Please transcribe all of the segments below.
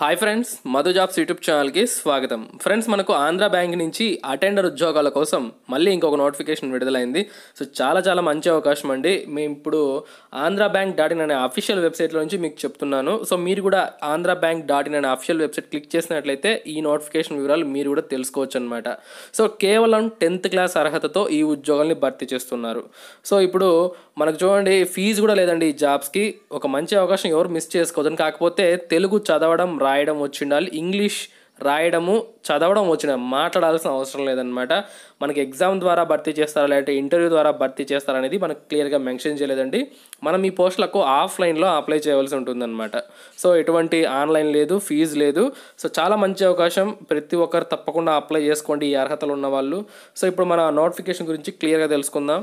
hi friends Madhu jobs YouTube ఛానల్కి స్వాగతం friends మనకు ఆంధ్ర బ్యాంక్ నుంచి అటెండర్ ఉద్యోగాల కోసం మళ్ళీ ఇంకొక నోటిఫికేషన్ విడుదలైంది సో చాలా చాలా మంచి అవకాశం అండి మేము ఇప్పుడు ఆంధ్ర బ్యాంక్ డాట్ ఇన్ అనే అఫీషియల్ వెబ్సైట్లో నుంచి మీకు చెప్తున్నాను సో మీరు కూడా ఆంధ్ర బ్యాంక్ డాట్ ఇన్ అనే అఫీషియల్ వెబ్సైట్ క్లిక్ చేసినట్లయితే ఈ నోటిఫికేషన్ వివరాలు మీరు కూడా తెలుసుకోవచ్చు అనమాట సో కేవలం టెన్త్ క్లాస్ అర్హతతో ఈ ఉద్యోగాల్ని భర్తీ చేస్తున్నారు సో ఇప్పుడు మనకు చూడండి ఫీజు కూడా లేదండి ఈ జాబ్స్కి ఒక మంచి అవకాశం ఎవరు మిస్ చేసుకోవద్దని కాకపోతే తెలుగు చదవడం రాయడం వచ్చిండాలి ఇంగ్లీష్ రాయడము చదవడం వచ్చిన మాట్లాడాల్సిన అవసరం లేదనమాట మనకి ఎగ్జామ్ ద్వారా భర్తీ చేస్తారా లేదంటే ఇంటర్వ్యూ ద్వారా భర్తీ చేస్తారా అనేది మనకు క్లియర్గా మెన్షన్ చేయలేదండి మనం ఈ పోస్టులకు ఆఫ్లైన్లో అప్లై చేయవలసి ఉంటుందన్నమాట సో ఎటువంటి ఆన్లైన్ లేదు ఫీజు లేదు సో చాలా మంచి అవకాశం ప్రతి ఒక్కరు తప్పకుండా అప్లై చేసుకోండి ఈ అర్హతలు ఉన్న వాళ్ళు సో ఇప్పుడు మన నోటిఫికేషన్ గురించి క్లియర్గా తెలుసుకుందాం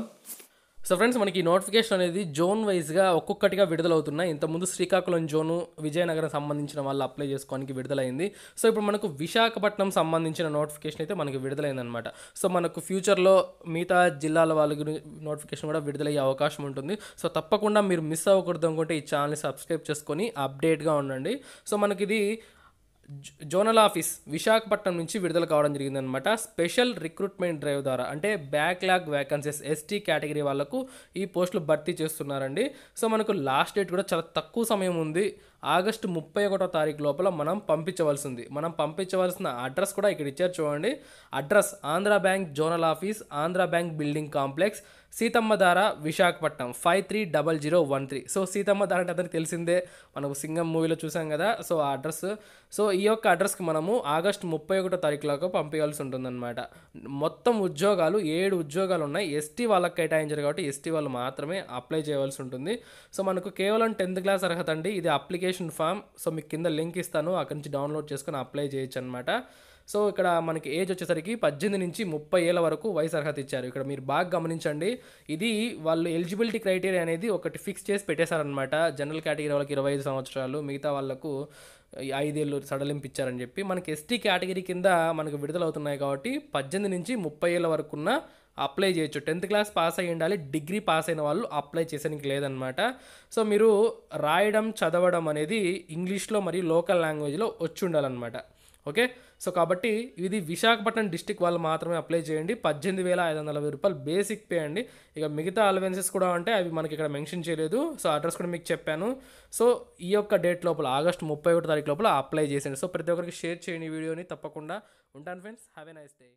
సో ఫ్రెండ్స్ మనకి నోటిఫికేషన్ అనేది జోన్ వైజ్గా ఒక్కొక్కటిగా విడుదలవుతున్నాయి ఇంతకుముందు శ్రీకాకుళం జోను విజయనగరం సంబంధించిన వాళ్ళు అప్లై చేసుకోవడానికి విడుదలైంది సో ఇప్పుడు మనకు విశాఖపట్నం సంబంధించిన నోటిఫికేషన్ అయితే మనకి విడుదలైందనమాట సో మనకు ఫ్యూచర్లో మిగతా జిల్లాల వాళ్ళకి నోటిఫికేషన్ కూడా విడుదలయ్యే అవకాశం ఉంటుంది సో తప్పకుండా మీరు మిస్ అవ్వకూడదు అనుకుంటే ఈ ఛానల్ని సబ్స్క్రైబ్ చేసుకొని అప్డేట్గా ఉండండి సో మనకి ఇది జోనల్ ఆఫీస్ విశాఖపట్నం నుంచి విడుదల కావడం జరిగిందనమాట స్పెషల్ రిక్రూట్మెంట్ డ్రైవ్ ద్వారా అంటే బ్యాక్లాగ్ వ్యాకన్సీస్ ఎస్టీ కేటగిరీ వాళ్ళకు ఈ పోస్టులు భర్తీ చేస్తున్నారండి సో మనకు లాస్ట్ డేట్ కూడా చాలా తక్కువ సమయం ఉంది ఆగస్టు ముప్పై ఒకటో తారీఖు లోపల మనం పంపించవలసింది మనం పంపించవలసిన అడ్రస్ కూడా ఇక్కడ ఇచ్చారు చూడండి address Andhra bank zonal office Andhra bank building complex Seethamma Dhara Visakhapatnam five three double zero one three so Seethamma Dhara అంటే అతనికి తెలిసిందే మనకు సింగం మూవీలో చూసాం కదా సో ఆ అడ్రస్ సో ఈ యొక్క అడ్రస్కి మనము ఆగస్ట్ ముప్పై ఒకటో తారీఖులోకి పంపించాల్సి ఉంటుందన్నమాట మొత్తం ఉద్యోగాలు ఏడు ఉద్యోగాలు ఉన్నాయి ఎస్టీ వాళ్ళకి కేటాయించారు కాబట్టి ఎస్టీ వాళ్ళు మాత్రమే అప్లై చేయవలసి ఉంటుంది సో మనకు కేవలం టెన్త్ క్లాస్ అర్హత అండి ఇది అప్లికేషన్ ఫామ్ సో మీకు కింద లింక్ ఇస్తాను అక్కడి నుంచి డౌన్లోడ్ చేసుకొని అప్లై చేయొచ్చు అనమాట సో ఇక్కడ మనకి ఏజ్ వచ్చేసరికి పద్దెనిమిది నుంచి ముప్పై ఏళ్ళ వరకు వయసు అర్హత ఇచ్చారు ఇక్కడ మీరు బాగా గమనించండి ఇది వాళ్ళు ఎలిజిబిలిటీ క్రైటీరియా అనేది ఒకటి ఫిక్స్ చేసి పెట్టేశారనమాట జనరల్ కేటగిరీ వాళ్ళకి ఇరవై ఐదు సంవత్సరాలు మిగతా వాళ్ళకు ఐదేళ్ళు సడలింపు ఇచ్చారని చెప్పి మనకి ఎస్టీ కేటగిరీ కింద మనకు విడుదలవుతున్నాయి కాబట్టి పద్దెనిమిది నుంచి ముప్పై ఏళ్ళ వరకున్న అప్లై చేయొచ్చు టెన్త్ క్లాస్ పాస్ అయ్యి ఉండాలి డిగ్రీ పాస్ అయిన వాళ్ళు అప్లై చేసానికి లేదనమాట సో మీరు రాయడం చదవడం అనేది ఇంగ్లీష్లో మరియు లోకల్ లాంగ్వేజ్లో వచ్చి ఉండాలన్నమాట ఓకే సో కాబట్టి ఇది విశాఖపట్నం డిస్టిక్ వాళ్ళు మాత్రమే అప్లై చేయండి పద్దెనిమిది వేల ఐదు వందల రూపాయలు బేసిక్ పే అండి ఇక మిగతా అలవెన్సెస్ కూడా అంటే అవి మనకి ఇక్కడ మెన్షన్ చేయలేదు సో అడ్రస్ కూడా మీకు చెప్పాను సో ఈ యొక్క డేట్ లోపల ఆగస్ట్ ముప్పై ఒకటి తారీఖు లోపల అప్లై చేసేయండి సో ప్రతి ఒక్కరికి షేర్ చేయండి వీడియోని తప్పకుండా ఉంటాను friends have a nice day